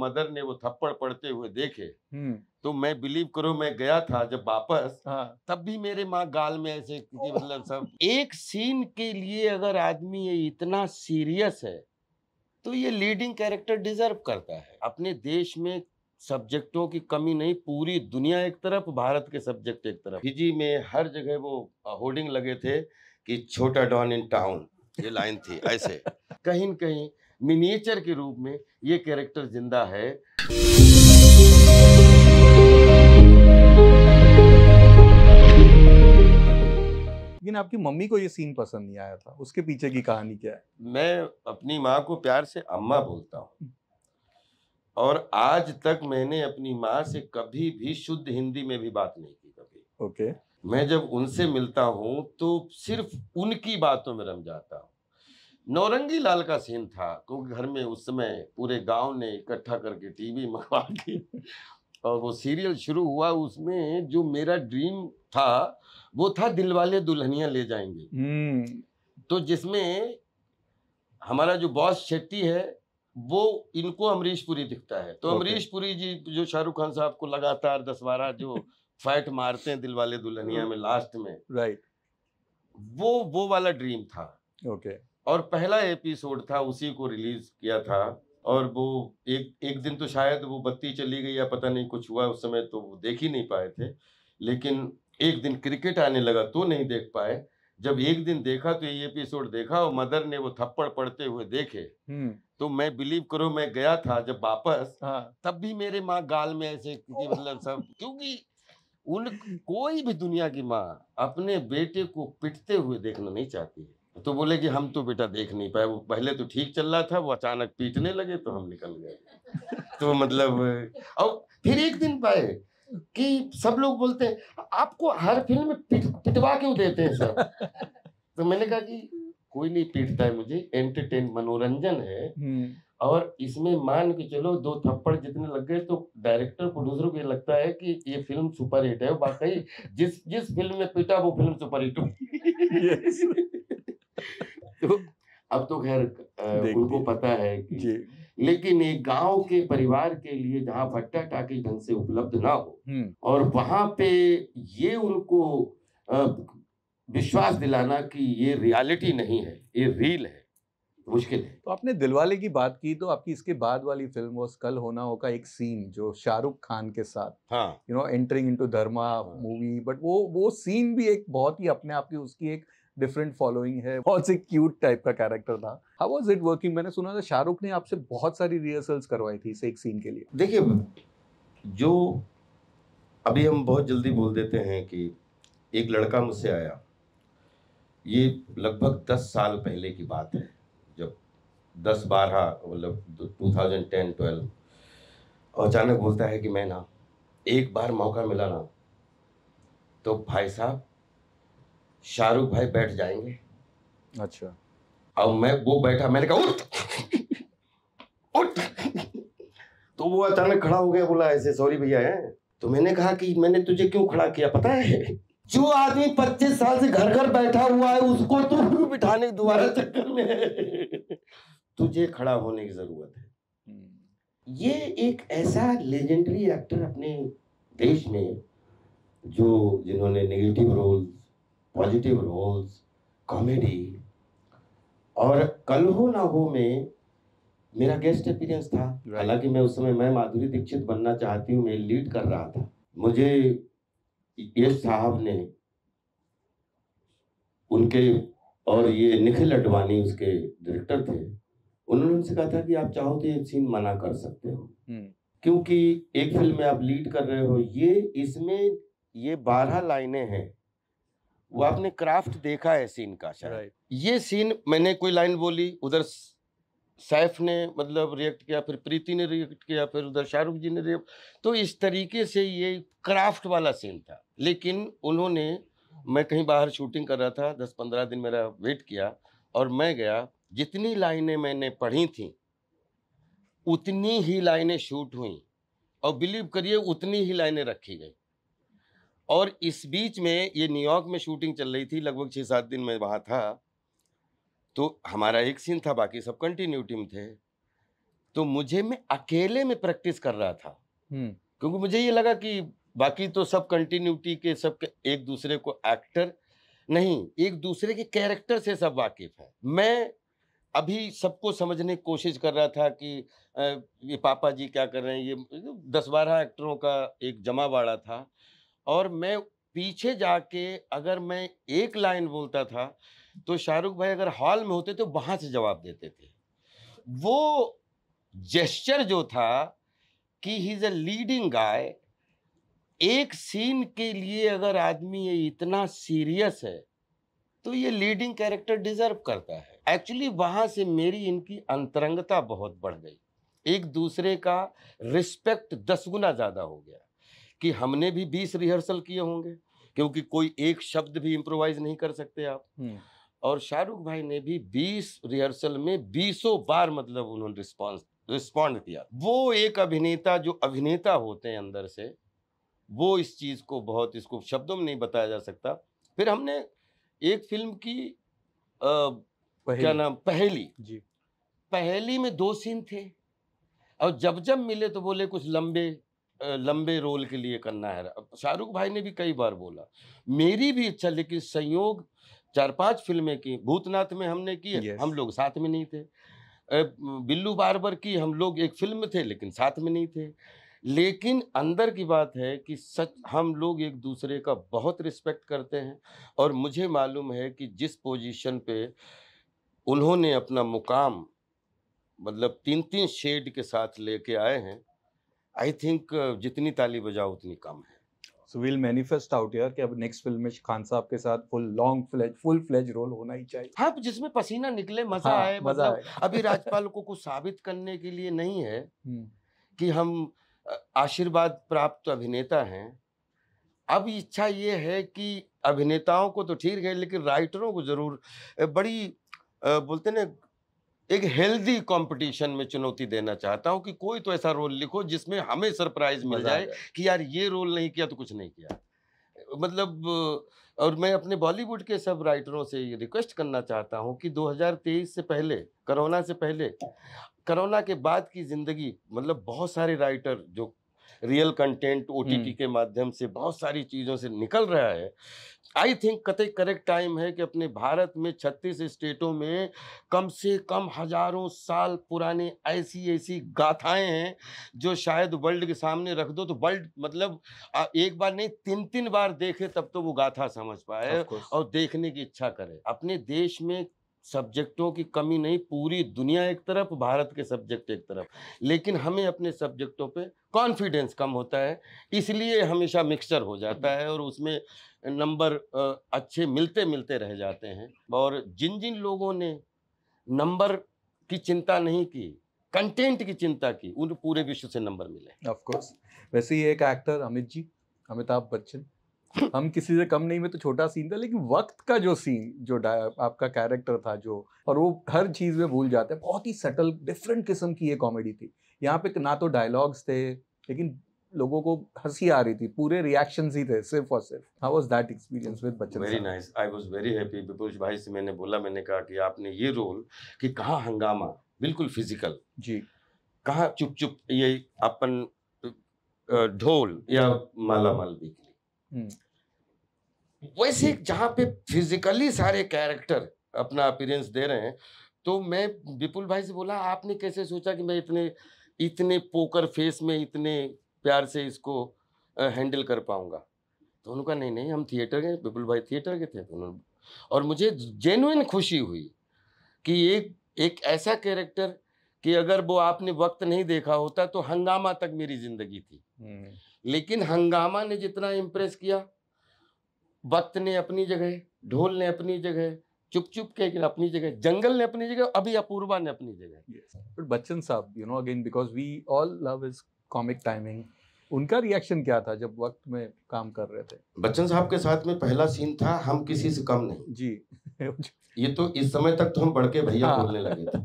Mother ने वो थप्पड़ पड़ते हुए देखे हम्म। तो मैं बिलीव करो मैं गया था जब वापस हाँ। तब भी मेरे माँ गाल में ऐसे मतलब सब एक सीन के लिए अगर आदमी ये इतना सीरियस है तो ये लीडिंग कैरेक्टर डिजर्व करता है अपने देश में सब्जेक्टों की कमी नहीं पूरी दुनिया एक तरफ भारत के सब्जेक्ट एक तरफ फिजी में हर जगह वो होर्डिंग लगे थे कि छोटा डॉन इन टाउन ये लाइन थी ऐसे कहीं कहीं मिनिएचर के रूप में ये कैरेक्टर जिंदा है लेकिन आपकी मम्मी को ये सीन पसंद नहीं आया था उसके पीछे की कहानी क्या है मैं अपनी माँ को प्यार से अम्मा बोलता हूँ हम्म। और आज तक मैंने अपनी माँ से कभी भी शुद्ध हिंदी में भी बात नहीं की कभी ओके okay. मैं जब उनसे मिलता हूँ तो सिर्फ उनकी बातों में रम जाता हूँ नौरंगी लाल का सीन था क्योंकि घर में उस समय पूरे गांव ने इकट्ठा करके टीवी मंगवा के और वो सीरियल शुरू हुआ उसमें जो मेरा ड्रीम था वो था दिलवाले दुल्हनिया ले जाएंगे हम्म। तो जिसमें हमारा जो बॉस शेट्टी है वो इनको अमरीश पुरी दिखता है तो okay. अमरीश पुरी जी जो शाहरुख खान साहब को लगातार दस बारह जो फाइट मारते हैं दिलवाले दुल्हनिया में हम्म। लास्ट में राइट right. वो वो वाला ड्रीम था ओके okay. और पहला एपिसोड था उसी को रिलीज किया था और वो एक एक दिन तो शायद वो बत्ती चली गई या पता नहीं कुछ हुआ उस समय तो वो देख ही नहीं पाए थे लेकिन एक दिन क्रिकेट आने लगा तो नहीं देख पाए जब एक दिन देखा तो ये एपिसोड देखा और मदर ने वो थप्पड़ पड़ते हुए देखे हम्म। तो मैं बिलीव करो मैं गया था जब वापस हाँ। तब भी मेरे माँ गाल में ऐसे मतलब सब क्योंकि उन कोई भी दुनिया की माँ अपने बेटे को पिटते हुए देखना नहीं चाहती है तो बोले कि हम तो बेटा देख नहीं पाए वो पहले तो ठीक चल रहा था वो अचानक पीटने लगे तो हम निकल गए तो मतलब और फिर एक दिन पाए कि सब लोग बोलते हैं आपको हर फिल्म में पिट, पिटवा क्यों देते हैं सर तो मैंने कहा कि कोई नहीं पीटता है मुझे एंटरटेन मनोरंजन है हम्म। और इसमें मान के चलो दो थप्पड़ जितने लग गए तो डायरेक्टर प्रोड्यूसर को ये लगता है कि ये फिल्म सुपरहिट है वाकई जिस जिस फिल्म में पीटा वो फिल्म सुपरहिट हो तो अब तो खैर उनको पता है कि लेकिन एक गांव के परिवार के लिए जहां भट्टा टाके ढंग से उपलब्ध ना हो हम्म। और वहां पे ये उनको विश्वास दिलाना कि ये रियलिटी नहीं है ये रील है मुश्किल है तो आपने दिलवाले की बात की तो आपकी इसके बाद वाली फिल्म वो कल होना होगा एक सीन जो शाहरुख खान के साथ you know entering into Dharma movie but वो वो सीन भी एक बहुत ही अपने आप की उसकी एक डिफरेंट फॉलोइंग है बहुत से क्यूट टाइप का कैरेक्टर था हाउ वाज इट वर्किंग मैंने सुना था शाहरुख ने आपसे बहुत सारी रिहर्सल्स करवाई थी इस एक सीन के लिए देखिए जो अभी हम बहुत जल्दी बोल देते हैं कि एक लड़का मुझसे आया ये लगभग दस साल पहले की बात है जब दस बारह मतलब टू थाउजेंड टेन ट्वेल्व और अचानक बोलता है कि मैं ना एक बार मौका मिला ना तो भाई साहब शाहरुख भाई बैठ जाएंगे अच्छा अब मैं वो बैठा मैंने कहा उठ उठ तो वो अचानक खड़ा हो गया बोला ऐसे सॉरी भैया है तो मैंने कहा कि मैंने तुझे क्यों खड़ा किया पता है जो आदमी पच्चीस साल से घर घर बैठा हुआ है उसको तो बिठाने दोबारा चक्कर में तुझे खड़ा होने की जरूरत है हम्म। ये एक ऐसा लेजेंडरी एक्टर अपने देश में जो जिन्होंने negative role positive roles comedy और कल हो ना हो में मेरा गेस्ट अपीयरेंस था हालांकि मैं उस समय मैं माधुरी दीक्षित बनना चाहती हूँ मैं लीड कर रहा था मुझे यश साहब ने उनके और ये निखिल अडवाणी उसके डायरेक्टर थे उन्होंने उनसे कहा था कि आप चाहो तो ये सीन मना कर सकते हो हम्म। क्योंकि एक फिल्म में आप लीड कर रहे हो ये इसमें ये बारह लाइनें हैं वो हाँ। आपने क्राफ्ट देखा है सीन का शायद ये सीन मैंने कोई लाइन बोली उधर सैफ ने मतलब रिएक्ट किया फिर प्रीति ने रिएक्ट किया फिर उधर शाहरुख जी ने रिएक्ट तो इस तरीके से ये क्राफ्ट वाला सीन था लेकिन उन्होंने मैं कहीं बाहर शूटिंग कर रहा था दस पंद्रह दिन मेरा वेट किया और मैं गया जितनी लाइनें मैंने पढ़ी थी उतनी ही लाइनें शूट हुई और बिलीव करिए उतनी ही लाइनें रखी गई और इस बीच में ये न्यूयॉर्क में शूटिंग चल रही थी लगभग छः सात दिन में वहाँ था तो हमारा एक सीन था बाकी सब कंटिन्यूटी में थे तो मुझे मैं अकेले में प्रैक्टिस कर रहा था हम्म। क्योंकि मुझे ये लगा कि बाकी तो सब कंटिन्यूटी के सब के एक दूसरे को एक्टर नहीं एक दूसरे के कैरेक्टर से सब वाकिफ है मैं अभी सबको समझने की कोशिश कर रहा था कि ये पापा जी क्या कर रहे हैं ये दस बारह एक्टरों का एक जमावाड़ा था और मैं पीछे जाके अगर मैं एक लाइन बोलता था तो शाहरुख भाई अगर हॉल में होते तो वहाँ से जवाब देते थे वो जेस्चर जो था कि ही इज़ अ लीडिंग गाय एक सीन के लिए अगर आदमी ये इतना सीरियस है तो ये लीडिंग कैरेक्टर डिजर्व करता है एक्चुअली वहाँ से मेरी इनकी अंतरंगता बहुत बढ़ गई एक दूसरे का रिस्पेक्ट दस गुना ज़्यादा हो गया कि हमने भी बीस रिहर्सल किए होंगे क्योंकि कोई एक शब्द भी इम्प्रोवाइज नहीं कर सकते आप और शाहरुख भाई ने भी बीस रिहर्सल में बीसों बार मतलब उन्होंने रिस्पॉन्स रिस्पॉन्ड किया वो एक अभिनेता जो अभिनेता होते हैं अंदर से वो इस चीज़ को बहुत इसको शब्दों में नहीं बताया जा सकता फिर हमने एक फिल्म की आ, क्या नाम पहली जी पहली में दो सीन थे और जब जब मिले तो बोले कुछ लंबे लंबे रोल के लिए करना है शाहरुख भाई ने भी कई बार बोला मेरी भी इच्छा लेकिन संयोग चार पांच फिल्में की भूतनाथ में हमने की yes. हम लोग साथ में नहीं थे बिल्लू बार बार की हम लोग एक फिल्म थे लेकिन साथ में नहीं थे लेकिन अंदर की बात है कि सच हम लोग एक दूसरे का बहुत रिस्पेक्ट करते हैं और मुझे मालूम है कि जिस पोजीशन पे उन्होंने अपना मुकाम मतलब तीन तीन शेड के साथ लेके आए हैं आई थिंक uh, जितनी ताली बजाओ उतनी कम है सो वील मैनिफेस्ट आउट यार कि अब नेक्स्ट फिल्म में खान साहब के साथ full long fledge full fledge role होना ही चाहिए हाँ तो जिसमें पसीना निकले मजा हाँ, आए मजा मतलब आए अभी राजपाल को कुछ साबित करने के लिए नहीं है हम्म। कि हम आशीर्वाद प्राप्त अभिनेता हैं अब इच्छा ये है कि अभिनेताओं को तो ठीक है लेकिन राइटरों को जरूर बड़ी बोलते ना एक हेल्दी कंपटीशन में चुनौती देना चाहता हूँ कि कोई तो ऐसा रोल लिखो जिसमें हमें सरप्राइज मिल जाए कि यार ये रोल नहीं किया तो कुछ नहीं किया मतलब और मैं अपने बॉलीवुड के सब राइटरों से ये रिक्वेस्ट करना चाहता हूँ कि 2023 से पहले कोरोना से पहले कोरोना के बाद की ज़िंदगी मतलब बहुत सारे राइटर जो रियल कंटेंट ओ के माध्यम से बहुत सारी चीज़ों से निकल रहा है आई थिंक कतई करेक्ट टाइम है कि अपने भारत में 36 स्टेटों में कम से कम हजारों साल पुराने ऐसी ऐसी गाथाएं हैं जो शायद वर्ल्ड के सामने रख दो तो वर्ल्ड मतलब एक बार नहीं तीन तीन बार देखे तब तो वो गाथा समझ पाए और देखने की इच्छा करे अपने देश में सब्जेक्टों की कमी नहीं पूरी दुनिया एक तरफ भारत के सब्जेक्ट एक तरफ लेकिन हमें अपने सब्जेक्टों पे कॉन्फिडेंस कम होता है इसलिए हमेशा मिक्सचर हो जाता है और उसमें नंबर अच्छे मिलते मिलते रह जाते हैं और जिन जिन लोगों ने नंबर की चिंता नहीं की कंटेंट की चिंता की उन पूरे विश्व से नंबर मिले ऑफ कोर्स वैसे ही एक एक्टर अमित जी अमिताभ बच्चन हम किसी से कम नहीं में तो छोटा सीन था लेकिन वक्त का जो सीन जो आपका कैरेक्टर था जो और वो हर चीज़ में भूल जाते हैं बहुत ही सटल डिफरेंट किस्म की ये कॉमेडी थी यहाँ पे ना तो डायलॉग्स थे लेकिन लोगों को हंसी आ रही थी पूरे रिएक्शन ही थे सिर्फ और सिर्फ how was that experience with Bachchan very nice I was very happy Vipul भाई से मैंने बोला मैंने कहा कि आपने ये रोल कि कहा हंगामा बिल्कुल फिजिकल जी कहा चुप चुप ये अपन ढोल या माला माल भी हम्म। वैसे जहां पे फिजिकली सारे कैरेक्टर अपना अपीरेंस दे रहे हैं तो मैं विपुल भाई से बोला आपने कैसे सोचा कि मैं इतने इतने पोकर फेस में इतने प्यार से इसको हैंडल कर पाऊंगा तो उन्होंने कहा नहीं नहीं हम थिएटर गए विपुल भाई थिएटर के थे तो उन्होंने और मुझे जेनुइन खुशी हुई कि एक एक ऐसा कैरेक्टर कि अगर वो आपने वक्त नहीं देखा होता तो हंगामा तक मेरी जिंदगी थी हम्म। लेकिन हंगामा ने जितना इम्प्रेस किया वक्त ने अपनी जगह ढोल ने अपनी जगह चुप चुप के अपनी जगह जंगल ने अपनी जगह अभी अपूर्वा ने अपनी जगह बट बच्चन साहब you know again because we all love is comic timing उनका रिएक्शन क्या था जब वक्त में काम कर रहे थे बच्चन साहब के साथ में पहला सीन था हम किसी से कम नहीं जी ये तो इस समय तक तो हम बड़के भैया हाँ। बोलने लगे थे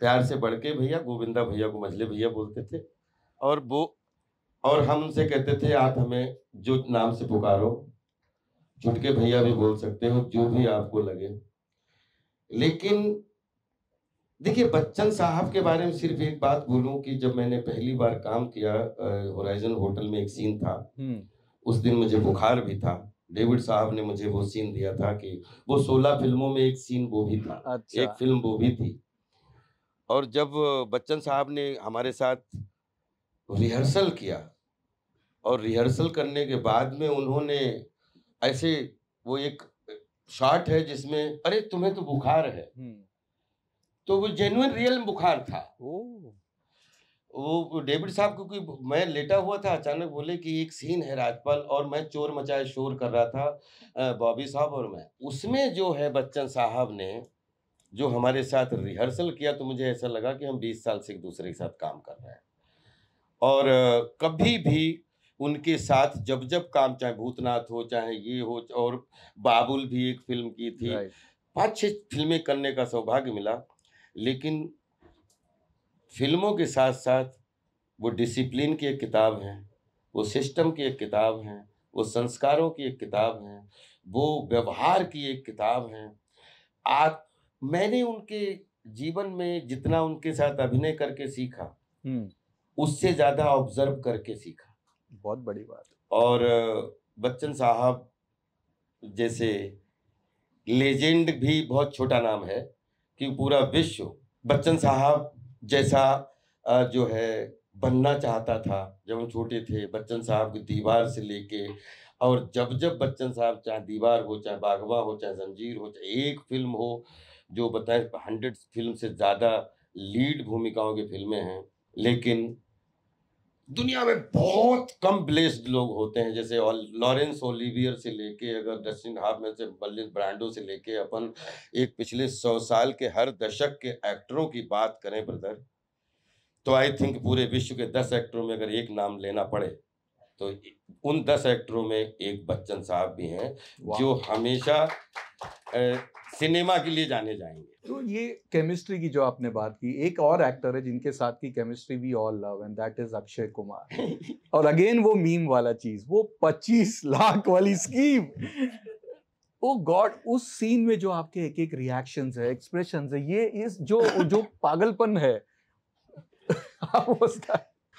प्यार से बड़के भैया गोविंदा भैया को मझले भैया बोलते थे और वो और हम उनसे कहते थे आप हमें जो नाम से पुकारो झुटके भैया भी बोल सकते हो जो भी आपको लगे लेकिन देखिए बच्चन साहब के बारे में सिर्फ एक बात बोलूं कि जब मैंने पहली बार काम किया होराइजन होटल में एक सीन था हम्म। उस दिन मुझे बुखार भी था डेविड साहब ने मुझे वो सीन दिया था कि वो सोलह फिल्मों में एक सीन वो भी था अच्छा। एक फिल्म वो भी थी और जब बच्चन साहब ने हमारे साथ रिहर्सल किया और रिहर्सल करने के बाद में उन्होंने ऐसे वो एक शॉट है जिसमें अरे तुम्हें तो बुखार है हम्म। तो वो जेन्युन रियल बुखार था वो डेविड साहब क्योंकि मैं लेटा हुआ था अचानक बोले कि एक सीन है राजपाल और मैं चोर मचाए शोर कर रहा था बॉबी साहब और मैं उसमें जो है बच्चन साहब ने जो हमारे साथ रिहर्सल किया तो मुझे ऐसा लगा कि हम 20 साल से एक दूसरे के साथ काम कर रहे हैं और कभी भी उनके साथ जब जब काम चाहे भूतनाथ हो चाहे ये हो और बाबुल भी एक फिल्म की थी पाँच छः फिल्में करने का सौभाग्य मिला लेकिन फिल्मों के साथ साथ वो डिसिप्लिन की एक किताब है वो सिस्टम की एक किताब है वो संस्कारों की एक किताब है वो व्यवहार की एक किताब है आज मैंने उनके जीवन में जितना उनके साथ अभिनय करके सीखा हम्म। उससे ज़्यादा ऑब्जर्व करके सीखा बहुत बड़ी बात और बच्चन साहब जैसे लेजेंड भी बहुत छोटा नाम है कि पूरा विश्व बच्चन साहब जैसा जो है बनना चाहता था जब हम छोटे थे बच्चन साहब की दीवार से लेके और जब जब बच्चन साहब चाहे दीवार हो चाहे बागवा हो चाहे जंजीर हो चाहे एक फिल्म हो जो बताएं हंड्रेड फिल्म से ज़्यादा लीड भूमिकाओं की फिल्में हैं लेकिन दुनिया में बहुत कम ब्लेस्ड लोग होते हैं जैसे लॉरेंस ओलिवियर से लेके अगर डस्टिन में से बर्लिन ब्रांडो से लेके अपन एक पिछले सौ साल के हर दशक के एक्टरों की बात करें ब्रदर तो आई थिंक पूरे विश्व के दस एक्टरों में अगर एक नाम लेना पड़े तो उन दस एक्टरों में एक बच्चन साहब भी हैं जो हमेशा ए, सिनेमा के लिए जाने जाएंगे तो ये केमिस्ट्री की जो आपने बात की एक और एक्टर है जिनके साथ की chemistry we all love and that is Akshay Kumar और अगेन वो मीम वाला चीज वो पच्चीस लाख वाली स्कीम ओ गॉड उस सीन में जो आपके एक एक रिएक्शन है एक्सप्रेशन है ये इस जो जो पागलपन है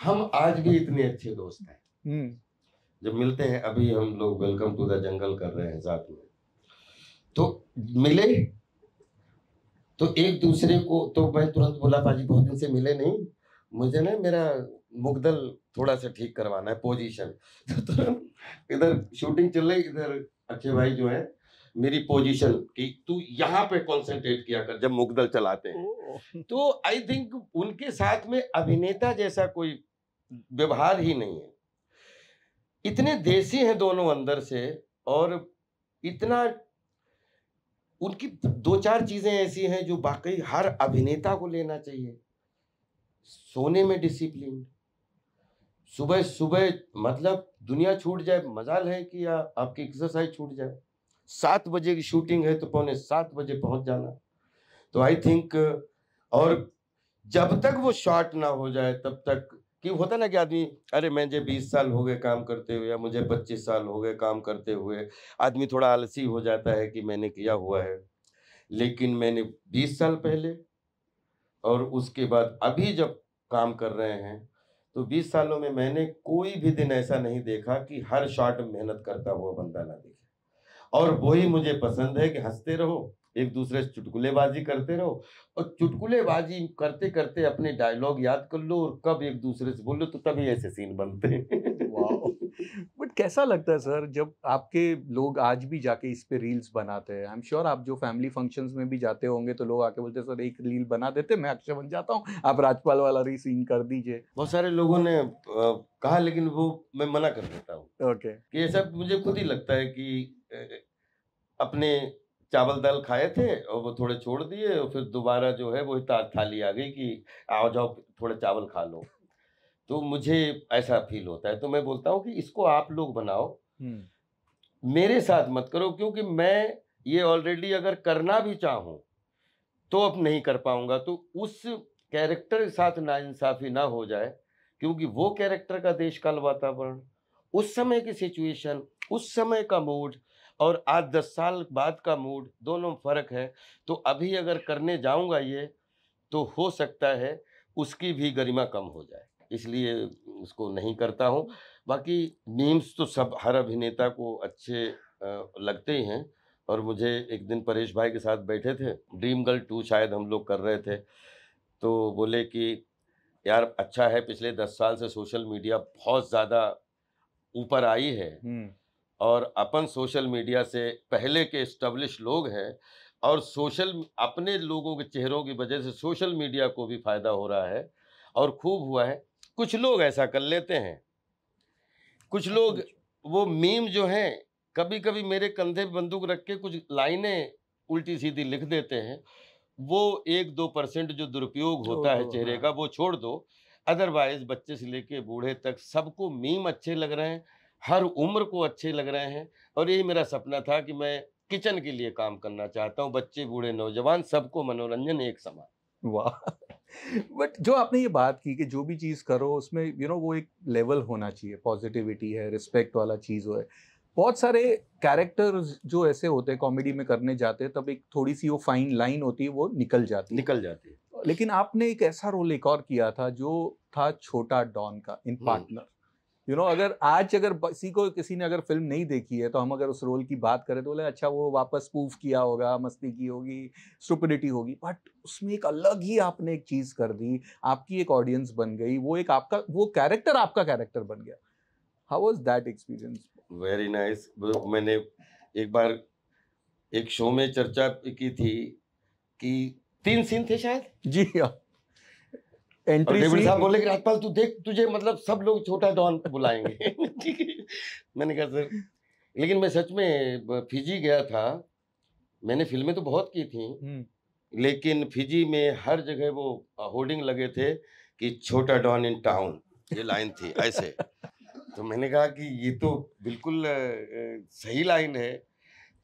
हम आज भी इतने अच्छे दोस्त हैं हम्म। जब मिलते हैं अभी हम लोग वेलकम टू द जंगल कर रहे हैं साथ में तो मिले तो एक दूसरे को तो मैं तुरंत बोला पाजी बहुत दिन से मिले नहीं मुझे ना मेरा मुगदल थोड़ा सा ठीक करवाना है पोजीशन तो तुरंत इधर शूटिंग चल रही इधर अच्छे भाई जो है मेरी पोजीशन कि तू यहाँ पे कंसंट्रेट किया कर जब मुगदल चलाते हैं तो आई थिंक उनके साथ में अभिनेता जैसा कोई व्यवहार ही नहीं है इतने देसी हैं दोनों अंदर से और इतना उनकी दो चार चीज़ें ऐसी हैं जो बाकी हर अभिनेता को लेना चाहिए सोने में डिसिप्लिन सुबह सुबह मतलब दुनिया छूट जाए मजाल है कि या आपकी एक्सरसाइज छूट जाए सात बजे की शूटिंग है तो पौने सात बजे पहुंच जाना तो आई थिंक और जब तक वो शॉर्ट ना हो जाए तब तक कि होता ना कि आदमी अरे मैं जो बीस साल हो गए काम करते हुए या मुझे पच्चीस साल हो गए काम करते हुए आदमी थोड़ा आलसी हो जाता है कि मैंने किया हुआ है लेकिन मैंने बीस साल पहले और उसके बाद अभी जब काम कर रहे हैं तो बीस सालों में मैंने कोई भी दिन ऐसा नहीं देखा कि हर शॉट मेहनत करता हुआ बंदा ना दिखे और वही मुझे पसंद है कि हंसते रहो एक दूसरे से चुटकुलेबाजी करते रहो और चुटकुलेबाजी करते करते अपने डायलॉग याद कर लो और कब एक दूसरे से बोलो तो तभी ऐसे सीन बनते बट कैसा लगता है सर जब आपके लोग आज भी जाके इस पे रील्स बनाते हैं आई एम श्योर आप जो फैमिली फंक्शन में भी जाते होंगे तो लोग आके बोलते सर एक रील बना देते मैं अक्षय बन जाता हूँ आप राजपाल वाला री सीन कर दीजिए बहुत सारे लोगों ने कहा लेकिन वो मैं मना कर देता हूँ ओके ये सब मुझे खुद ही लगता है कि अपने चावल दाल खाए थे और वो थोड़े छोड़ दिए और फिर दोबारा जो है वही थाली आ गई कि आओ जाओ थोड़े चावल खा लो तो मुझे ऐसा फील होता है तो मैं बोलता हूँ कि इसको आप लोग बनाओ मेरे साथ मत करो क्योंकि मैं ये ऑलरेडी अगर करना भी चाहूँ तो अब नहीं कर पाऊंगा तो उस कैरेक्टर के साथ नाइंसाफ़ी ना हो जाए क्योंकि वो कैरेक्टर का देश काल वातावरण उस समय की सिचुएशन उस समय का मूड और आज दस साल बाद का मूड दोनों फ़र्क है तो अभी अगर करने जाऊंगा ये तो हो सकता है उसकी भी गरिमा कम हो जाए इसलिए उसको नहीं करता हूँ बाकी नीम्स तो सब हर अभिनेता को अच्छे लगते ही हैं और मुझे एक दिन परेश भाई के साथ बैठे थे ड्रीम गर्ल टू शायद हम लोग कर रहे थे तो बोले कि यार अच्छा है पिछले दस साल से सोशल मीडिया बहुत ज़्यादा ऊपर आई है और अपन सोशल मीडिया से पहले के इस्टब्लिश लोग हैं और सोशल अपने लोगों के चेहरों की वजह से सोशल मीडिया को भी फ़ायदा हो रहा है और खूब हुआ है कुछ लोग ऐसा कर लेते हैं कुछ हाँ, लोग वो मीम जो हैं कभी कभी मेरे कंधे बंदूक रख के कुछ लाइनें उल्टी सीधी लिख देते हैं वो एक दो परसेंट जो दुरुपयोग होता है चेहरे हाँ। का वो छोड़ दो अदरवाइज बच्चे से लेके बूढ़े तक सबको मीम अच्छे लग रहे हैं हर उम्र को अच्छे लग रहे हैं और यही मेरा सपना था कि मैं किचन के लिए काम करना चाहता हूँ बच्चे बूढ़े नौजवान सबको मनोरंजन एक समान वाह बट जो आपने ये बात की कि जो भी चीज़ करो उसमें यू you नो know, वो एक लेवल होना चाहिए पॉजिटिविटी है रिस्पेक्ट वाला चीज़ हो है बहुत सारे कैरेक्टर जो ऐसे होते हैं कॉमेडी में करने जाते हैं तब एक थोड़ी सी वो फाइन लाइन होती है वो निकल जाती है निकल जाती है लेकिन आपने एक ऐसा रोल एक और किया था जो था छोटा डॉन का इन पार्टनर यू नो अगर आज अगर किसी को किसी ने अगर फिल्म नहीं देखी है तो हम अगर उस रोल की बात करें तो बोले अच्छा वो वापस प्रूफ किया होगा मस्ती की होगी स्टुपिडिटी होगी बट उसमें एक अलग ही आपने एक चीज़ कर दी आपकी एक ऑडियंस बन गई वो एक आपका वो कैरेक्टर आपका कैरेक्टर बन गया how was that experience very nice मैंने एक बार एक शो में चर्चा की थी कि तीन सीन थे शायद जी हाँ एंट्री और साहब बोले कि राजपाल तू देख तुझे मतलब सब लोग छोटा डॉन बुलाएंगे ठीक है मैंने कहा सर लेकिन मैं सच में फिजी गया था मैंने फिल्में तो बहुत की थी हम्म। लेकिन फिजी में हर जगह वो होर्डिंग लगे थे कि छोटा डॉन इन टाउन ये लाइन थी ऐसे तो मैंने कहा कि ये तो बिल्कुल सही लाइन है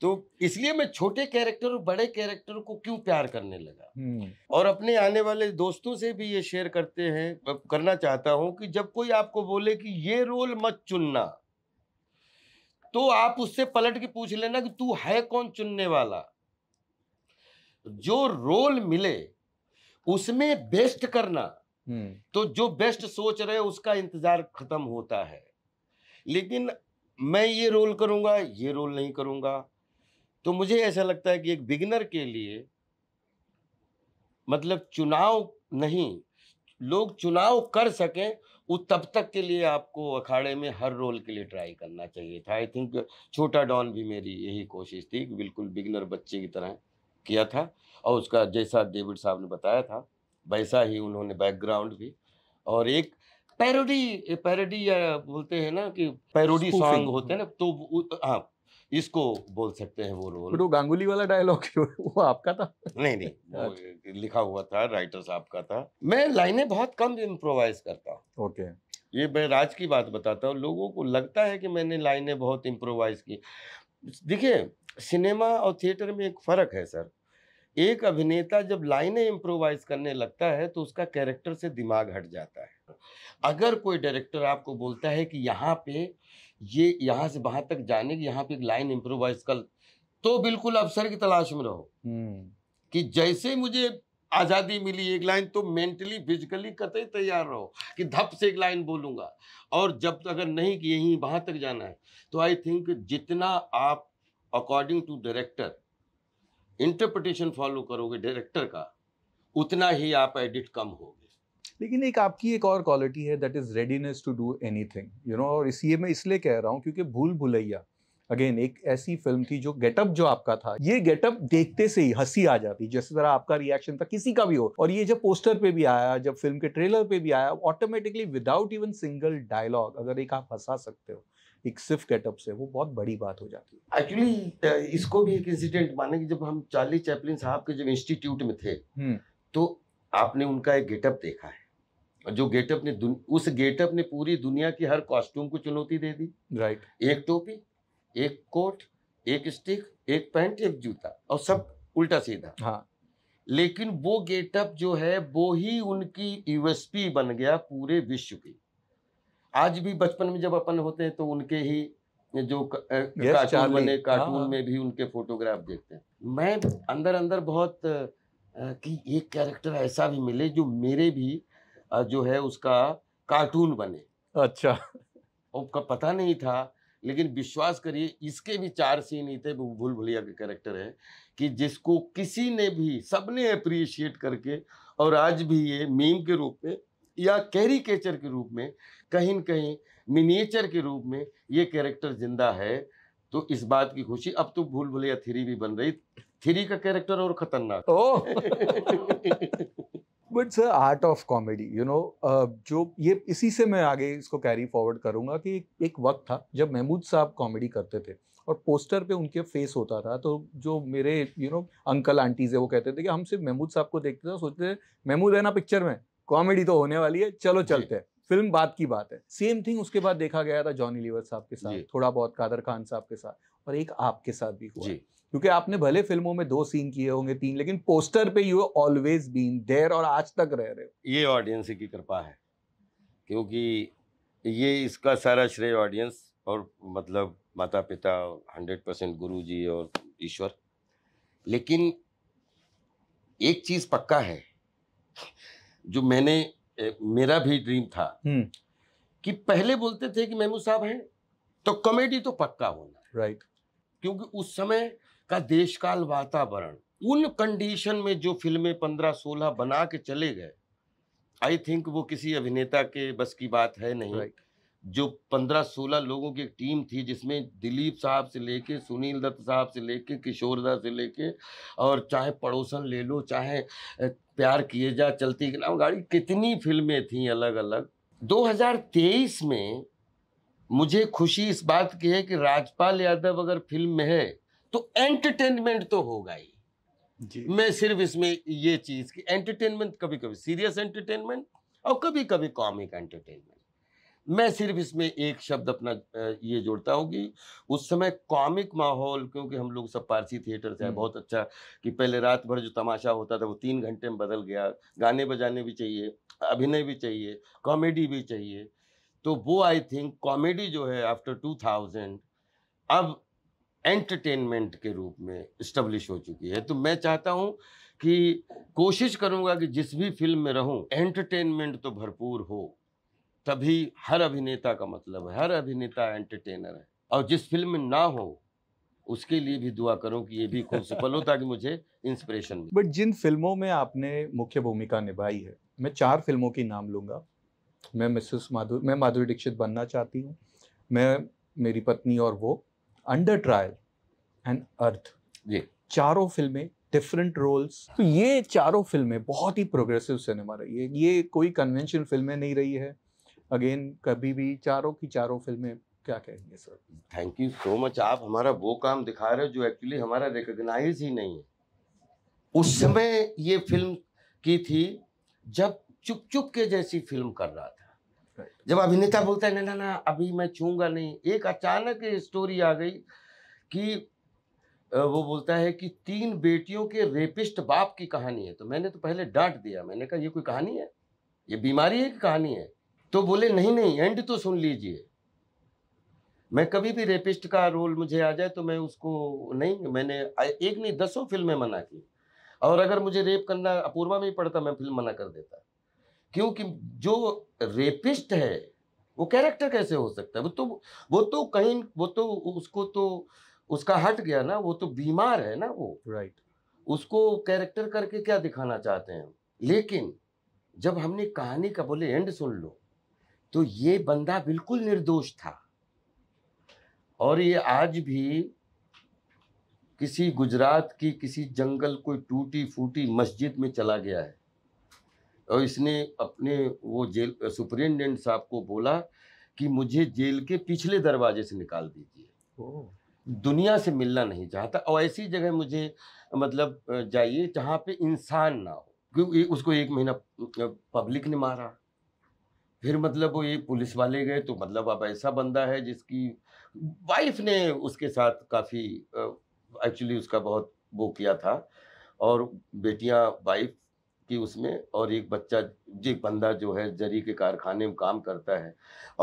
तो इसलिए मैं छोटे कैरेक्टर और बड़े कैरेक्टर को क्यों प्यार करने लगा हम्म। और अपने आने वाले दोस्तों से भी ये शेयर करते हैं करना चाहता हूं कि जब कोई आपको बोले कि ये रोल मत चुनना तो आप उससे पलट के पूछ लेना कि तू है कौन चुनने वाला जो रोल मिले उसमें बेस्ट करना हम्म। तो जो बेस्ट सोच रहे उसका इंतजार खत्म होता है लेकिन मैं ये रोल करूंगा ये रोल नहीं करूंगा तो मुझे ऐसा लगता है कि एक बिगनर के लिए मतलब चुनाव नहीं लोग चुनाव कर सकें वो तब तक के लिए आपको अखाड़े में हर रोल के लिए ट्राई करना चाहिए था आई थिंक छोटा डॉन भी मेरी यही कोशिश थी बिल्कुल बिगनर बच्चे की तरह किया था और उसका जैसा डेविड साहब ने बताया था वैसा ही उन्होंने बैकग्राउंड भी और एक पैरोडी पैरोडी या बोलते हैं ना कि पैरोडी सॉन्ग होते हैं ना तो हाँ इसको बोल सकते हैं वो रोल तो गांगुली वाला डायलॉग वो आपका था नहीं नहीं अच्छा। लिखा हुआ था राइटर साहब का था मैं लाइनें बहुत कम इम्प्रोवाइज करता हूँ ओके ये मैं राज की बात बताता हूँ लोगों को लगता है कि मैंने लाइनें बहुत इम्प्रोवाइज की देखिए सिनेमा और थिएटर में एक फ़र्क है सर एक अभिनेता जब लाइनें इम्प्रोवाइज करने लगता है तो उसका कैरेक्टर से दिमाग हट जाता है अगर कोई डायरेक्टर आपको बोलता है कि यहाँ पे ये यहाँ से वहां तक जाने की यहाँ पे एक लाइन इम्प्रोवाइज कर तो बिल्कुल अवसर की तलाश में रहो हम्म। कि जैसे मुझे आज़ादी मिली एक लाइन तो मेंटली फिजिकली कतई तैयार रहो कि धप से एक लाइन बोलूंगा और जब तक अगर नहीं कि यहीं वहां तक जाना है तो आई थिंक जितना आप according to director interpretation follow करोगे डायरेक्टर का उतना ही आप एडिट कम होगे लेकिन एक आपकी एक और क्वालिटी है that is readiness to do anything you know और इसलिए मैं इसलिए कह रहा हूँ क्योंकि भूल भुलैया अगेन एक ऐसी फिल्म थी जो गेटअप जो आपका था ये गेटअप देखते से ही हंसी आ जाती जैसे तरह आपका रिएक्शन था किसी का भी हो और ये जब पोस्टर पे भी आया जब फिल्म के ट्रेलर पे भी आया automatically without even single dialogue अगर एक आप हंसा सकते हो एक सिर्फ गेटअप से वो बहुत बड़ी बात हो जाती है एक्चुअली इसको भी एक इंसिडेंट माने कि जब हम चार्ली चैपलिन साहब के जब इंस्टीट्यूट में थे हम्म। तो आपने उनका एक गेटअप देखा है जो गेटअप ने उस गेटअप ने पूरी दुनिया की हर कॉस्ट्यूम को चुनौती दे दी राइट right. एक टोपी एक कोट एक स्टिक एक पैंट एक जूता और सब उल्टा सीधा हाँ लेकिन वो गेटअप जो है वो ही उनकी यूएसपी बन गया पूरे विश्व की आज भी बचपन में जब अपन होते हैं तो उनके ही जो कार्टून बने कार्टून हाँ। में हाँ। भी उनके फोटोग्राफ देखते हैं मैं अंदर अंदर बहुत कि एक कैरेक्टर ऐसा भी मिले जो मेरे भी जो है उसका कार्टून बने अच्छा उसका पता नहीं था लेकिन विश्वास करिए इसके भी चार सीन ही थे भूल भुलिया के कैरेक्टर है कि जिसको किसी ने भी सबने अप्रिशिएट करके और आज भी ये मीम के रूप में या केचर के रूप में कहीं न कहीं मिनिएचर के रूप में ये कैरेक्टर जिंदा है तो इस बात की खुशी अब तो भूल भुलिया थ्री भी बन रही थ्री का कैरेक्टर और खतरनाक oh but sir art of comedy you know जो ये इसी से मैं आगे इसको कैरी फॉरवर्ड करूंगा कि एक वक्त था जब महमूद साहब कॉमेडी करते थे और पोस्टर पे उनके फेस होता था तो जो मेरे यू नो अंकल आंटीज है वो कहते थे कि हम सिर्फ महमूद साहब को देखते थे सोचते थे महमूद है ना पिक्चर में कॉमेडी तो होने वाली है चलो चलते हैं फिल्म बात की बात है सेम थिंग उसके बाद देखा गया था जॉनी लीवर साहब के साथ थोड़ा बहुत कादर खान साहब के साथ और एक आपके साथ भी हुआ क्योंकि आपने भले फिल्मों में दो सीन किए होंगे तीन लेकिन पोस्टर पे यू ऑलवेज बीन देर और आज तक रह रहे हो ये ऑडियंस की कृपा है क्योंकि ये इसका सारा श्रेय ऑडियंस और मतलब माता पिता हंड्रेड परसेंट गुरु जी और ईश्वर लेकिन एक चीज़ पक्का है जो मैंने मेरा भी ड्रीम था हम्म। कि पहले बोलते थे कि मेमू साहब हैं तो कॉमेडी तो पक्का होना राइट right. क्योंकि उस समय का देशकाल वातावरण उन कंडीशन में जो फिल्में पंद्रह सोलह बना के चले गए आई थिंक वो किसी अभिनेता के बस की बात है नहीं right. जो पंद्रह सोलह लोगों की एक टीम थी जिसमें दिलीप साहब से लेके सुनील दत्त साहब से लेके किशोर दा से लेके और चाहे पड़ोसन ले लो चाहे प्यार किए जा चलती नाम गाड़ी कितनी फिल्में थी अलग अलग 2023 में मुझे खुशी इस बात की है कि राजपाल यादव अगर फिल्म में है तो एंटरटेनमेंट तो होगा ही मैं सिर्फ इसमें ये चीज की एंटरटेनमेंट कभी कभी सीरियस एंटरटेनमेंट और कभी कभी कॉमिक एंटरटेनमेंट मैं सिर्फ इसमें एक शब्द अपना ये जोड़ता हूँ कि उस समय कॉमिक माहौल क्योंकि हम लोग सब पारसी थिएटर से हम्म। बहुत अच्छा कि पहले रात भर जो तमाशा होता था वो तीन घंटे में बदल गया गाने बजाने भी चाहिए अभिनय भी चाहिए कॉमेडी भी चाहिए तो वो आई थिंक कॉमेडी जो है आफ्टर टू थाउजेंड अब एंटरटेनमेंट के रूप में इस्टब्लिश हो चुकी है तो मैं चाहता हूँ कि कोशिश करूँगा कि जिस भी फिल्म में रहूँ एंटरटेनमेंट तो भरपूर हो तभी हर अभिनेता का मतलब है हर अभिनेता एंटरटेनर है और जिस फिल्म में ना हो उसके लिए भी दुआ करो कि ये भी खूब सफल हो ताकि मुझे इंस्पिरेशन मिले बट जिन फिल्मों में आपने मुख्य भूमिका निभाई है मैं चार फिल्मों की नाम लूंगा मैं मिसेस माधुरी मैं माधुरी दीक्षित बनना चाहती हूँ मैं मेरी पत्नी और वो अंडर ट्रायल एंड अर्थ ये चारों फिल्में डिफरेंट रोल्स तो ये चारों फिल्में बहुत ही प्रोग्रेसिव सिनेमा रही है ये कोई कन्वेंशन फिल्में नहीं रही है अगेन कभी भी चारों की चारों फिल्में क्या कहेंगे sir thank you so much आप हमारा वो काम दिखा रहे हो जो एक्चुअली हमारा रिकग्नाइज ही नहीं है उस समय ये फिल्म की थी जब चुप चुप के जैसी फिल्म कर रहा था जब अभिनेता बोलता है ना ना ना अभी मैं छूंगा नहीं एक अचानक स्टोरी आ गई कि वो बोलता है कि तीन बेटियों के रेपिस्ट बाप की कहानी है तो मैंने तो पहले डांट दिया मैंने कहा ये कोई कहानी है ये बीमारी है कि कहानी है तो बोले नहीं नहीं एंड तो सुन लीजिए मैं कभी भी रेपिस्ट का रोल मुझे आ जाए तो मैं उसको नहीं मैंने एक नहीं दसों फिल्में मना की और अगर मुझे रेप करना अपूर्वा में ही पड़ता मैं फिल्म मना कर देता क्योंकि जो रेपिस्ट है वो कैरेक्टर कैसे हो सकता है वो तो वो तो कहीं वो तो उसको तो उसका हट गया ना वो तो बीमार है ना वो राइट right. उसको कैरेक्टर करके क्या दिखाना चाहते हैं लेकिन जब हमने कहानी का बोले एंड सुन लो तो ये बंदा बिल्कुल निर्दोष था और ये आज भी किसी गुजरात की किसी जंगल कोई टूटी फूटी मस्जिद में चला गया है और इसने अपने वो जेल सुपरिनटेंडेंट साहब को बोला कि मुझे जेल के पिछले दरवाजे से निकाल दीजिए दुनिया से मिलना नहीं चाहता और ऐसी जगह मुझे मतलब जाइए जहाँ पे इंसान ना हो क्योंकि उसको एक महीना पब्लिक ने मारा फिर मतलब वो ये पुलिस वाले गए तो मतलब अब ऐसा बंदा है जिसकी वाइफ ने उसके साथ काफ़ी एक्चुअली उसका बहुत वो किया था और बेटियाँ वाइफ कि उसमें और एक बच्चा एक बंदा जो है जरी के कारखाने में काम करता है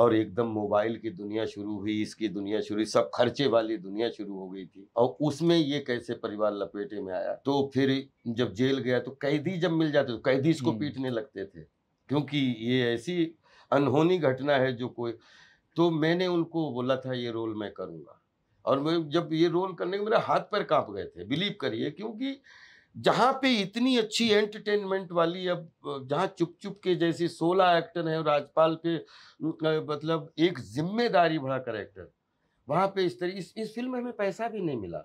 और एकदम मोबाइल की दुनिया शुरू हुई इसकी दुनिया शुरू हुई सब खर्चे वाली दुनिया शुरू हो गई थी और उसमें ये कैसे परिवार लपेटे में आया तो फिर जब जेल गया तो कैदी जब मिल जाते तो कैदी इसको हम्म। पीटने लगते थे क्योंकि ये ऐसी अनहोनी घटना है जो कोई तो मैंने उनको बोला था ये रोल मैं करूँगा और मैं जब ये रोल करने के मेरे हाथ पैर कांप गए थे बिलीव करिए क्योंकि जहाँ पे इतनी अच्छी एंटरटेनमेंट वाली अब जहाँ चुप चुप के जैसे सोलह एक्टर हैं राजपाल पे मतलब एक जिम्मेदारी भरा करेक्टर वहाँ पे इस तरह इस, इस फिल्म में हमें पैसा भी नहीं मिला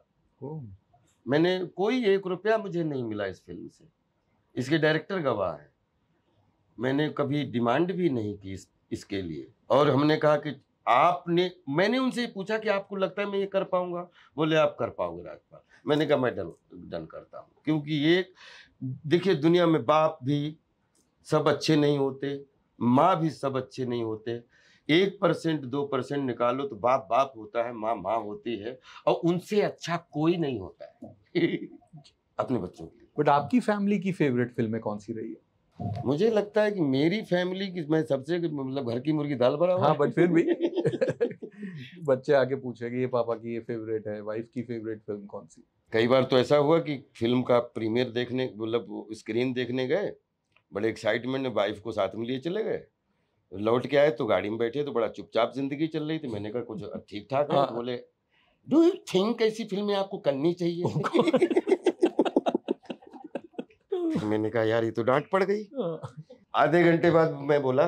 मैंने कोई एक रुपया मुझे नहीं मिला इस फिल्म से इसके डायरेक्टर गवाह है मैंने कभी डिमांड भी नहीं की इस, इसके लिए और हमने कहा कि आपने मैंने उनसे पूछा कि आपको लगता है मैं ये कर पाऊंगा बोले आप कर पाओगे राजपाल मैंने कहा मैं डन डन करता हूँ क्योंकि ये देखिए दुनिया में बाप भी सब अच्छे नहीं होते माँ भी सब अच्छे नहीं होते एक परसेंट दो परसेंट निकालो तो बाप बाप होता है माँ माँ होती है और उनसे अच्छा कोई नहीं होता है अपने बच्चों के लिए बट आपकी फैमिली की फेवरेट फिल्में कौन सी रही है मुझे लगता है कि मेरी फैमिली की मैं सबसे मतलब घर की मुर्गी दाल भरा हाँ बट फिर भी बच्चे आके पूछेगी ये पापा की ये फेवरेट है वाइफ की फेवरेट फिल्म कौन सी कई बार तो ऐसा हुआ कि फिल्म का प्रीमियर देखने मतलब स्क्रीन देखने गए बड़े एक्साइटमेंट में वाइफ को साथ में लिए चले गए लौट के आए तो गाड़ी में बैठे तो बड़ा चुपचाप जिंदगी चल रही थी मैंने कहा कुछ हाँ। ठीक ठाक है बोले डू यू थिंक ऐसी फिल्में आपको करनी चाहिए मैंने कहा यार ये तो डांट पड़ गई हाँ। आधे घंटे बाद मैं बोला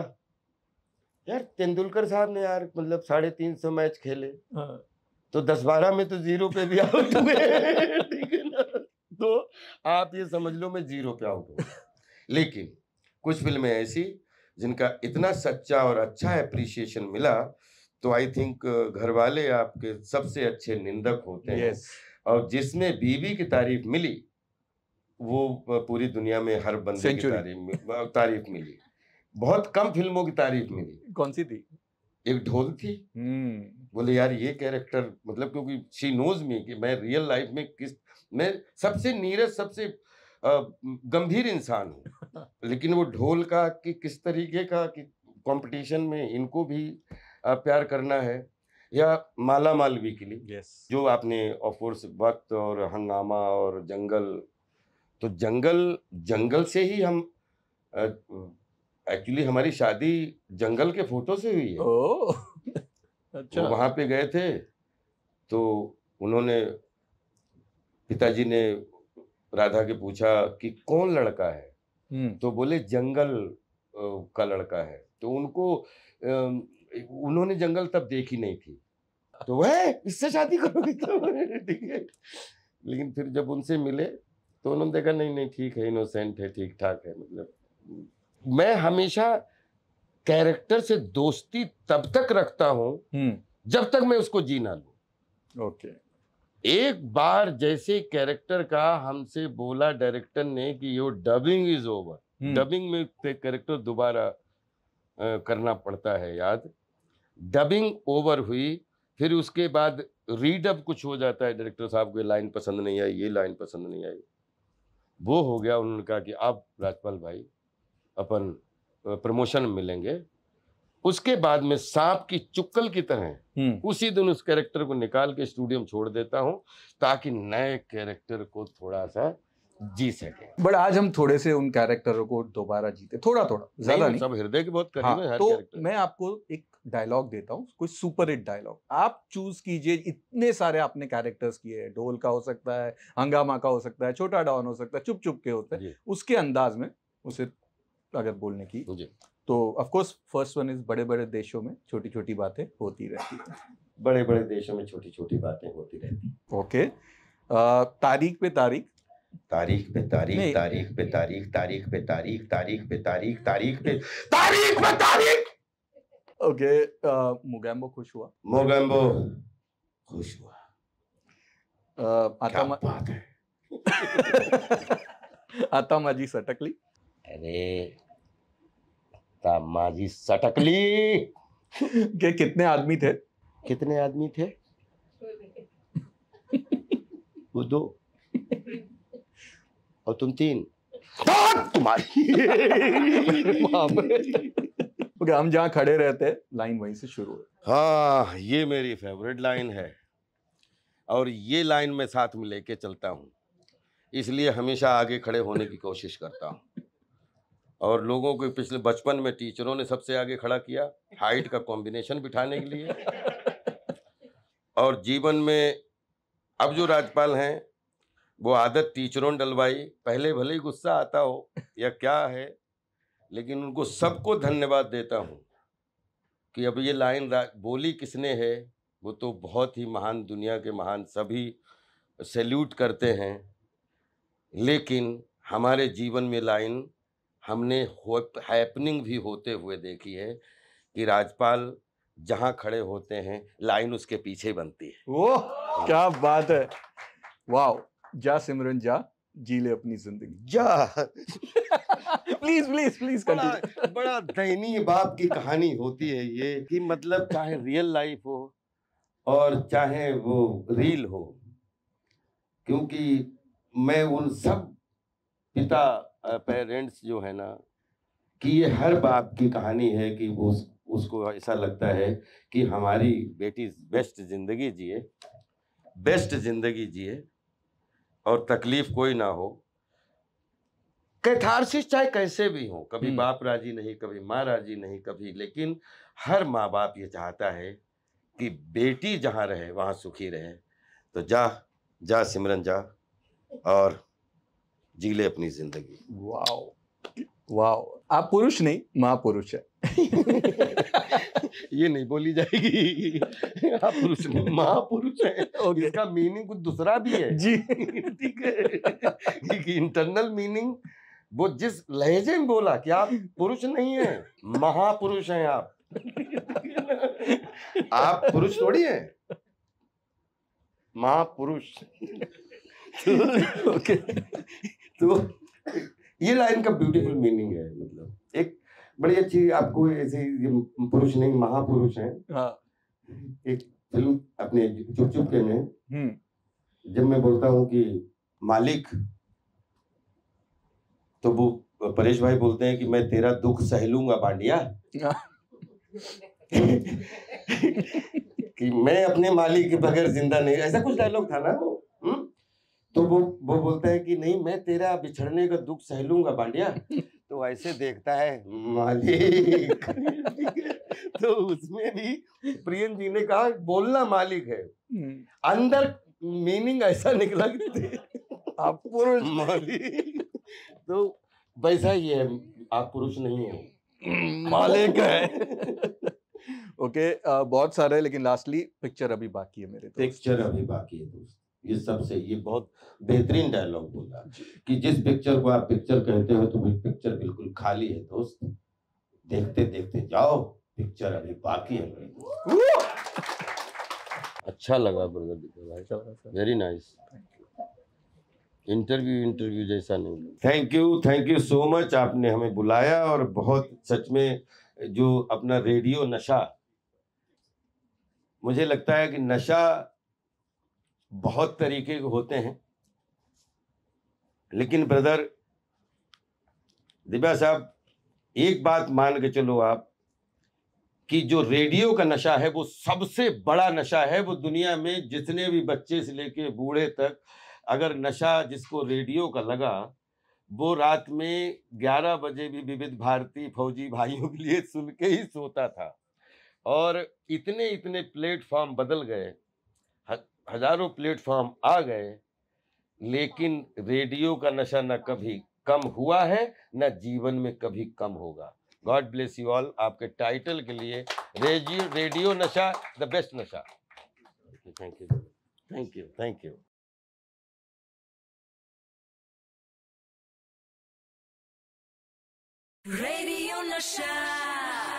यार तेंदुलकर साहब ने यार मतलब साढ़े तीन सौ मैच खेले हाँ। तो दस बारह में तो जीरो पे भी आउट हुए ठीक है ना तो आप ये समझ लो मैं जीरो पे आउट हूँ लेकिन कुछ फिल्में ऐसी जिनका इतना सच्चा और अच्छा अप्रिसिएशन मिला तो आई थिंक घर वाले आपके सबसे अच्छे निंदक होते yes. और जिसमें बीवी की तारीफ मिली वो पूरी दुनिया में हर बंदे Century. की तारीफ तारीफ मिली बहुत कम फिल्मों की तारीफ मिली कौन सी थी एक ढोल थी hmm. बोले यार ये कैरेक्टर मतलब क्योंकि शी नोज मी कि मैं रियल लाइफ में किस मैं सबसे नीरज सबसे गंभीर इंसान हूँ लेकिन वो ढोल का कि किस तरीके का कि कंपटीशन में इनको भी प्यार करना है या माला माल वीकली yes. जो आपने ऑफकोर्स वक्त और हंगामा और जंगल तो जंगल जंगल से ही हम एक्चुअली हमारी शादी जंगल के फोटो से हुई है oh. अच्छा। वो वहाँ पे गए थे तो उन्होंने पिताजी ने राधा के पूछा कि कौन लड़का है हम्म। तो बोले जंगल का लड़का है तो उनको उन्होंने जंगल तब देखी नहीं थी तो वह इससे शादी करोगे तो लेकिन फिर जब उनसे मिले तो उन्होंने देखा नहीं नहीं ठीक है इनोसेंट है ठीक ठाक है मतलब मैं हमेशा कैरेक्टर से दोस्ती तब तक रखता हूं हम्म। जब तक मैं उसको जी लू ओके एक बार जैसे कैरेक्टर का हमसे बोला डायरेक्टर ने कि yo dubbing is over dubbing में कैरेक्टर दोबारा करना पड़ता है याद डबिंग ओवर हुई फिर उसके बाद रीडब कुछ हो जाता है डायरेक्टर साहब को लाइन पसंद नहीं आई ये लाइन पसंद नहीं आई वो हो गया उन्होंने कहा कि आप राजपाल भाई अपन प्रमोशन मिलेंगे उसके बाद में सांप की चुक्कल की तरह हम्म। उसी दिन उस कैरेक्टर को निकाल के स्टूडियो में छोड़ देता हूं ताकि नए कैरेक्टर को थोड़ा सा जी सके बट आज हम थोड़े से उन कैरेक्टरों को दोबारा जीते थोड़ा थोड़ा ज्यादा नहीं, नहीं। सब हृदय के बहुत करीब हाँ, है हर तो character. मैं आपको एक डायलॉग देता हूँ कोई सुपर हिट डायलॉग आप चूज कीजिए इतने सारे आपने कैरेक्टर्स किए हैं ढोल का हो सकता है हंगामा का हो सकता है छोटा डॉन हो सकता है चुप चुप के होते हैं उसके अंदाज में उसे अगर बोलने की तो ऑफकोर्स फर्स्ट वन इज बड़े बड़े देशों में छोटी छोटी बातें होती रहती हैं बड़े बड़े देशों में छोटी छोटी बातें होती रहती ओके तारीख पे तारीख तारीख पे तारीख तारीख पे तारीख तारीख पे तारीख तारीख पे तारीख तारीख पे तारीख पे तारीख ओके मोगैम्बो खुश हुआ मोगैम्बो खुश हुआ आता माजी सटकली अरे माझी सटकली के कितने आदमी थे कितने आदमी थे वो दो और तुम तीन तुम्हारी okay, हम जहाँ खड़े रहते लाइन वहीं से शुरू हो हाँ ये मेरी फेवरेट लाइन है और ये लाइन मैं साथ में लेके चलता हूँ इसलिए हमेशा आगे खड़े होने की कोशिश करता हूँ और लोगों को पिछले बचपन में टीचरों ने सबसे आगे खड़ा किया हाइट का कॉम्बिनेशन बिठाने के लिए और जीवन में अब जो राज्यपाल हैं वो आदत टीचरों ने डलवाई पहले भले ही गुस्सा आता हो या क्या है लेकिन उनको सबको धन्यवाद देता हूँ कि अब ये लाइन बोली किसने है वो तो बहुत ही महान दुनिया के महान सभी सैल्यूट करते हैं लेकिन हमारे जीवन में लाइन हमने हैपनिंग भी होते हुए देखी है कि राजपाल जहां खड़े होते हैं लाइन उसके पीछे बनती है वो हाँ। क्या बात है वाह जा सिमरन जा जी ले अपनी जिंदगी जा प्लीज प्लीज प्लीज बड़ा बड़ा दयनीय बाप की कहानी होती है ये कि मतलब चाहे रियल लाइफ हो और चाहे वो रील हो क्योंकि मैं उन सब पिता पेरेंट्स जो है ना कि ये हर बाप की कहानी है कि वो उस, उसको ऐसा लगता है कि हमारी बेटी बेस्ट ज़िंदगी जिए बेस्ट ज़िंदगी जिए और तकलीफ़ कोई ना हो कैथारसिस चाहे कैसे भी हो कभी हम्म। बाप राजी नहीं कभी माँ राजी नहीं कभी लेकिन हर माँ बाप ये चाहता है कि बेटी जहाँ रहे वहाँ सुखी रहे तो जा जा सिमरन जा और जी ले अपनी जिंदगी वाओ वाओ आप पुरुष नहीं महापुरुष है ये नहीं बोली जाएगी आप पुरुष नहीं महापुरुष है और इसका मीनिंग कुछ दूसरा भी है जी ठीक है कि इंटरनल मीनिंग वो जिस लहजे में बोला कि आप पुरुष नहीं है महापुरुष हैं आप आप पुरुष थोड़ी हैं महापुरुष ओके तो ये लाइन का ब्यूटीफुल मीनिंग है मतलब एक बड़ी अच्छी आपको ऐसे पुरुष नहीं महापुरुष है हाँ। एक फिल्म अपने चुप चुप के में हम्म। जब मैं बोलता हूँ कि मालिक तो वो परेश भाई बोलते हैं कि मैं तेरा दुख सहलूंगा लूंगा हाँ। कि मैं अपने मालिक के बगैर जिंदा नहीं ऐसा कुछ डायलॉग था ना वो तो वो वो बोलता है कि नहीं मैं तेरा बिछड़ने का दुख सह लूंगा बांडिया तो ऐसे देखता है मालिक तो उसमें भी प्रियन जी ने कहा बोलना मालिक है हम्म। अंदर मीनिंग ऐसा निकला कि आप पुरुष मालिक तो वैसा ही है आप पुरुष नहीं है हम्म, मालिक है ओके okay, बहुत सारे लेकिन लास्टली पिक्चर अभी बाकी है मेरे पिक्चर अभी बाकी है दोस्त ये सब से ये बहुत बेहतरीन डायलॉग बोला कि जिस पिक्चर को आप पिक्चर कहते हो तो पिक्चर बिल्कुल खाली है दोस्त देखते देखते जाओ पिक्चर अभी बाकी है अच्छा लगा brother very nice interview interview जैसा नहीं thank you thank you so much आपने हमें बुलाया और बहुत सच में जो अपना रेडियो नशा मुझे लगता है कि नशा बहुत तरीके के होते हैं लेकिन ब्रदर दिव्या साहब एक बात मान के चलो आप कि जो रेडियो का नशा है वो सबसे बड़ा नशा है वो दुनिया में जितने भी बच्चे से लेके बूढ़े तक अगर नशा जिसको रेडियो का लगा वो रात में 11 बजे भी विविध भारती फौजी भाइयों के लिए सुन के ही सोता था और इतने इतने प्लेटफॉर्म बदल गए हजारों प्लेटफॉर्म आ गए लेकिन रेडियो का नशा न कभी कम हुआ है न जीवन में कभी कम होगा गॉड ब्लेस यू ऑल आपके टाइटल के लिए radio radio Nasha the best Nasha thank you thank you thank you radio नशा